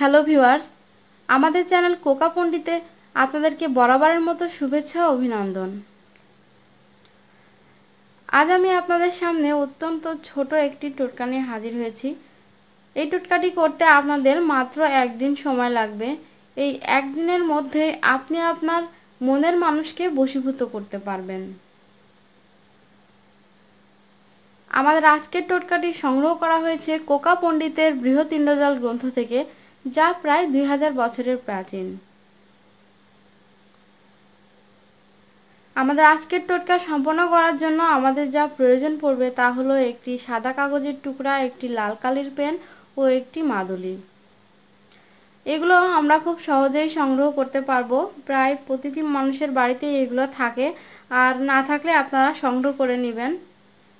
hello viewers আমাদের channel কোকা পণ্ডিতে আপনাদেরকে বরাবরের মতো শুভেচ্ছা অভিনন্দন আজ আমি আপনাদের সামনে অত্যন্ত ছোট একটি টোটকা নিয়ে হাজির হয়েছি এই টোটকাটি করতে আপনাদের মাত্র একদিন সময় লাগবে এই একদিনের মধ্যে আপনি আপনার মনের মানুষকে বশীভূত করতে পারবেন আমাদের আজকের টোটকাটি সংগ্রহ করা হয়েছে কোকা পণ্ডিতের বৃহৎ ইন্দ্রজাল গ্রন্থ থেকে যা প্রায় দুই হাজার বছরের প্রাচীন আমাদের আজকের টোটকা সম্পন্ন করার জন্য আমাদের যা প্রয়োজন পড়বে তা হলো একটি সাদা কাগজের টুকরা একটি লাল কালির পেন ও একটি মাদুলি এগুলো আমরা খুব সহজেই সংগ্রহ করতে পারবো প্রায় প্রতিটি মানুষের বাড়িতে এগুলো থাকে আর না থাকলে আপনারা সংগ্রহ করে নেবেন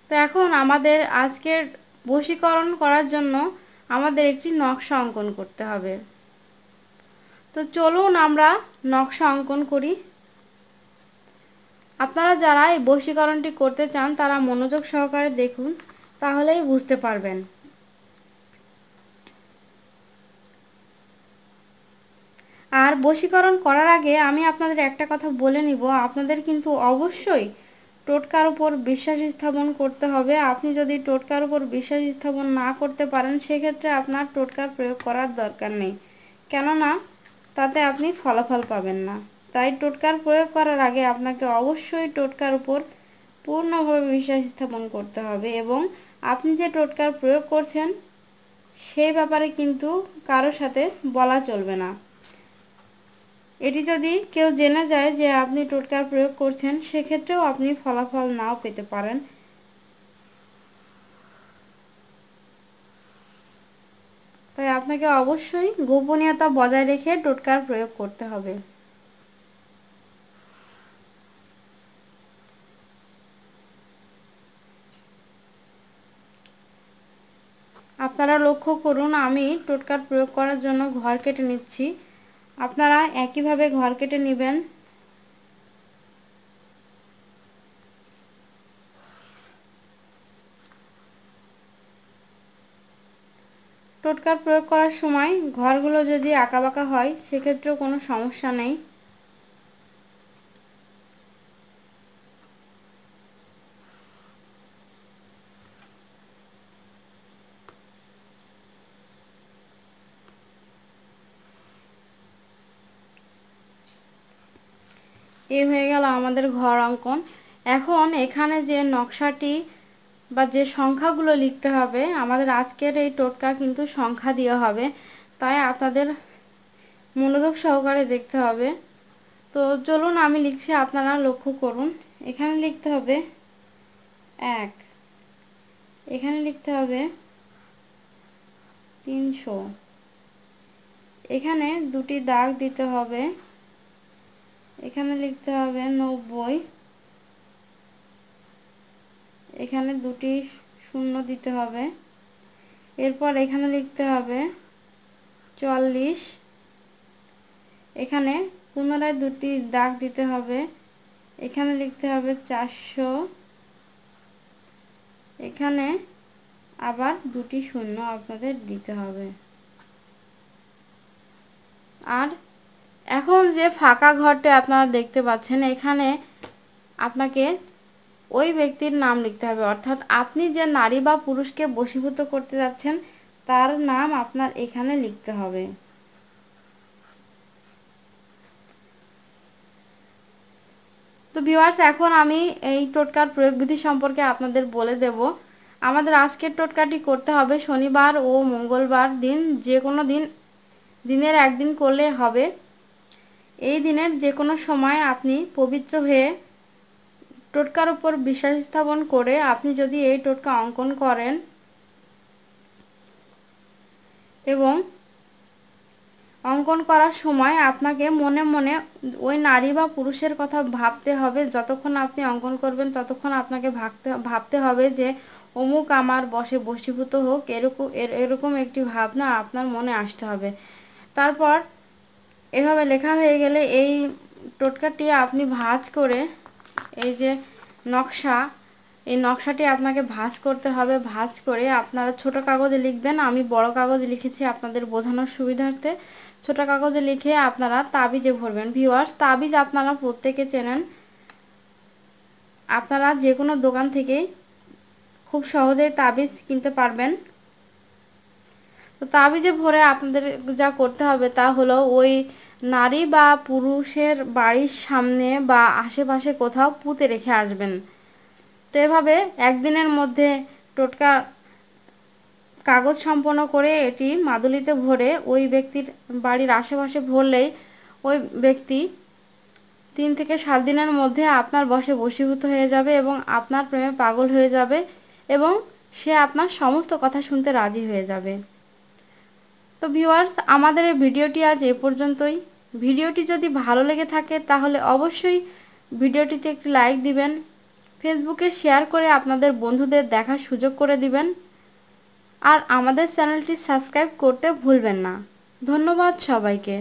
তো এখন আমাদের আজকের বশীকরণ করার জন্য আমাদের একটি নকশা অঙ্কন করতে হবে তো চলুন আমরা নকশা অঙ্কন করি আপনারা যারা এই বশীকরণটি করতে চান তারা মনোযোগ সহকারে দেখুন তাহলেই বুঝতে পারবেন আর বশীকরণ করার আগে আমি আপনাদের একটা কথা বলে নিব আপনাদের কিন্তু অবশ্যই টোটকার উপর বিশ্বাস স্থাপন করতে হবে আপনি যদি টোটকার উপর বিশ্বাস স্থাপন না করতে পারেন সেক্ষেত্রে আপনার টোটকার প্রয়োগ করার দরকার নেই কেননা তাতে আপনি ফলাফল পাবেন না তাই টোটকার প্রয়োগ করার আগে আপনাকে অবশ্যই টোটকার উপর পূর্ণভাবে বিশ্বাস স্থাপন করতে হবে এবং আপনি যে টোটকার প্রয়োগ করছেন সেই ব্যাপারে কিন্তু কারোর সাথে বলা চলবে না এটি যদি কেউ জেনে যায় যে আপনি টোটকার প্রয়োগ করছেন সেক্ষেত্রেও আপনি ফলাফল নাও পেতে পারেন তাই আপনাকে অবশ্যই গোপনীয়তা বজায় রেখে টোটকার প্রয়োগ করতে হবে আপনারা লক্ষ্য করুন আমি টোটকার প্রয়োগ করার জন্য ঘর কেটে নিচ্ছি আপনারা একইভাবে ঘর কেটে নেবেন টোটকা প্রয়োগ করার সময় ঘরগুলো যদি আঁকাবাঁকা হয় সেক্ষেত্রেও কোনো সমস্যা নেই এ হয়ে গেল আমাদের ঘর অঙ্কন এখন এখানে যে নকশাটি বা যে সংখ্যাগুলো লিখতে হবে আমাদের আজকের এই টোটকা কিন্তু সংখ্যা দেওয়া হবে তাই আপনাদের মনোযোগ সহকারে দেখতে হবে তো চলুন আমি লিখছি আপনারা লক্ষ্য করুন এখানে লিখতে হবে এক এখানে লিখতে হবে তিনশো এখানে দুটি দাগ দিতে হবে এখানে লিখতে হবে নব্বই এখানে দুটি শূন্য দিতে হবে এরপর এখানে লিখতে হবে চল্লিশ এখানে পুনরায় দুটি দাগ দিতে হবে এখানে লিখতে হবে চারশো এখানে আবার দুটি শূন্য আপনাদের দিতে হবে আর এখন যে ফাঁকা ঘরটি আপনারা দেখতে পাচ্ছেন এখানে আপনাকে ওই ব্যক্তির নাম লিখতে হবে অর্থাৎ আপনি যে নারী বা পুরুষকে বশীভূত করতে যাচ্ছেন তার নাম আপনার এখানে লিখতে হবে তো ভিওয়ার্স এখন আমি এই টোটকার প্রয়োগ বিধি সম্পর্কে আপনাদের বলে দেব আমাদের আজকের টোটকাটি করতে হবে শনিবার ও মঙ্গলবার দিন যে কোনো দিন দিনের একদিন করলে হবে এই দিনের যে কোনো সময় আপনি পবিত্র হয়ে টোটকার উপর বিশ্বাস স্থাপন করে আপনি যদি এই টোটকা অঙ্কন করেন এবং অঙ্কন করার সময় আপনাকে মনে মনে ওই নারী বা পুরুষের কথা ভাবতে হবে যতক্ষণ আপনি অঙ্কন করবেন ততক্ষণ আপনাকে ভাবতে ভাবতে হবে যে অমুক আমার বসে বসীভূত হোক এরকম এরকম একটি ভাবনা আপনার মনে আসতে হবে তারপর এভাবে লেখা হয়ে গেলে এই টোটকাটি আপনি ভাঁজ করে এই যে নকশা এই নকশাটি আপনাকে ভাঁজ করতে হবে ভাঁজ করে আপনারা ছোট কাগজে লিখবেন আমি বড় কাগজে লিখেছি আপনাদের বোঝানোর সুবিধার্থে ছোট কাগজে লিখে আপনারা তাবিজে ভরবেন ভিওয়ার্স তাবিজ আপনারা প্রত্যেকে চেনেন আপনারা যে কোনো দোকান থেকেই খুব সহজেই তাবিজ কিনতে পারবেন তো তাবিজে ভরে আপনাদের যা করতে হবে তা হলো ওই নারী বা পুরুষের বাড়ির সামনে বা আশেপাশে কোথাও পুঁতে রেখে আসবেন তো এভাবে একদিনের মধ্যে টোটকা কাগজ সম্পন্ন করে এটি মাদুলিতে ভরে ওই ব্যক্তির বাড়ির আশেপাশে ভরলেই ওই ব্যক্তি তিন থেকে সাত দিনের মধ্যে আপনার বসে বশীভূত হয়ে যাবে এবং আপনার প্রেমে পাগল হয়ে যাবে এবং সে আপনার সমস্ত কথা শুনতে রাজি হয়ে যাবে তো ভিউয়ার্স আমাদের এই ভিডিওটি আজ এ পর্যন্তই ভিডিওটি যদি ভালো লেগে থাকে তাহলে অবশ্যই ভিডিওটিতে একটি লাইক দিবেন ফেসবুকে শেয়ার করে আপনাদের বন্ধুদের দেখার সুযোগ করে দিবেন আর আমাদের চ্যানেলটি সাবস্ক্রাইব করতে ভুলবেন না ধন্যবাদ সবাইকে